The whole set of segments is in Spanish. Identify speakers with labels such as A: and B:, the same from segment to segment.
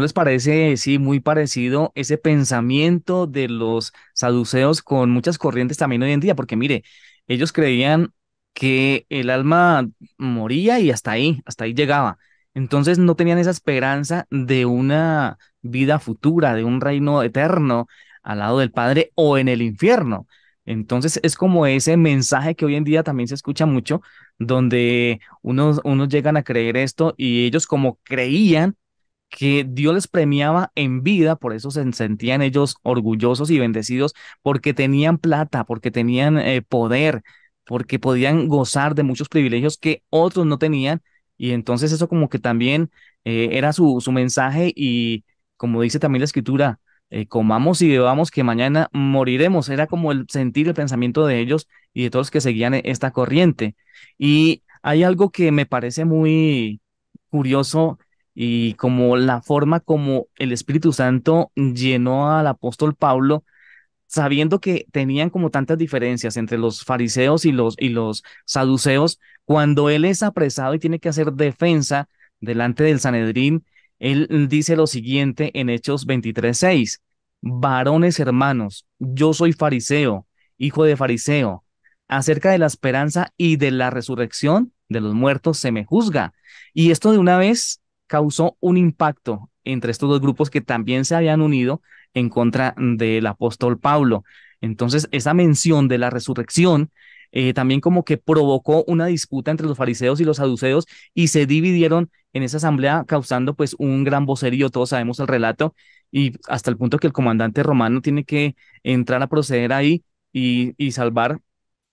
A: les parece, sí, muy parecido ese pensamiento de los saduceos con muchas corrientes también hoy en día? Porque mire, ellos creían que el alma moría y hasta ahí, hasta ahí llegaba. Entonces no tenían esa esperanza de una vida futura, de un reino eterno al lado del Padre o en el infierno. Entonces es como ese mensaje que hoy en día también se escucha mucho, donde unos, unos llegan a creer esto y ellos como creían que Dios les premiaba en vida, por eso se sentían ellos orgullosos y bendecidos, porque tenían plata, porque tenían eh, poder, porque podían gozar de muchos privilegios que otros no tenían. Y entonces eso como que también eh, era su, su mensaje y como dice también la escritura, eh, comamos y bebamos que mañana moriremos. Era como el sentir el pensamiento de ellos y de todos los que seguían e-, esta corriente. Y hay algo que me parece muy curioso y como la forma como el Espíritu Santo llenó al apóstol Pablo, sabiendo que tenían como tantas diferencias entre los fariseos y los, y los saduceos, cuando él es apresado y tiene que hacer defensa delante del Sanedrín, él dice lo siguiente en Hechos 23:6, varones hermanos, yo soy fariseo, hijo de fariseo, acerca de la esperanza y de la resurrección de los muertos se me juzga. Y esto de una vez causó un impacto entre estos dos grupos que también se habían unido en contra del apóstol Pablo. Entonces, esa mención de la resurrección eh, también como que provocó una disputa entre los fariseos y los saduceos y se dividieron en esa asamblea causando pues un gran vocerío, todos sabemos el relato, y hasta el punto que el comandante romano tiene que entrar a proceder ahí y, y salvar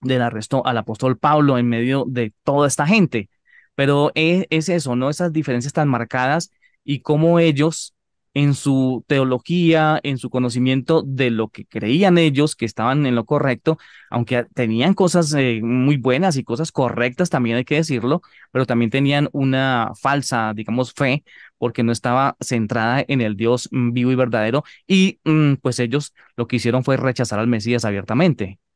A: del arresto al apóstol Pablo en medio de toda esta gente. Pero es, eso, ¿no? Esas diferencias tan marcadas y cómo ellos en su teología, en su conocimiento de lo que creían ellos que estaban en lo correcto, aunque tenían cosas eh, muy buenas y cosas correctas, también hay que decirlo, pero también tenían una falsa, digamos, fe, porque no estaba centrada en el Dios mm, vivo y verdadero, y mm, pues ellos lo que hicieron fue rechazar al Mesías abiertamente.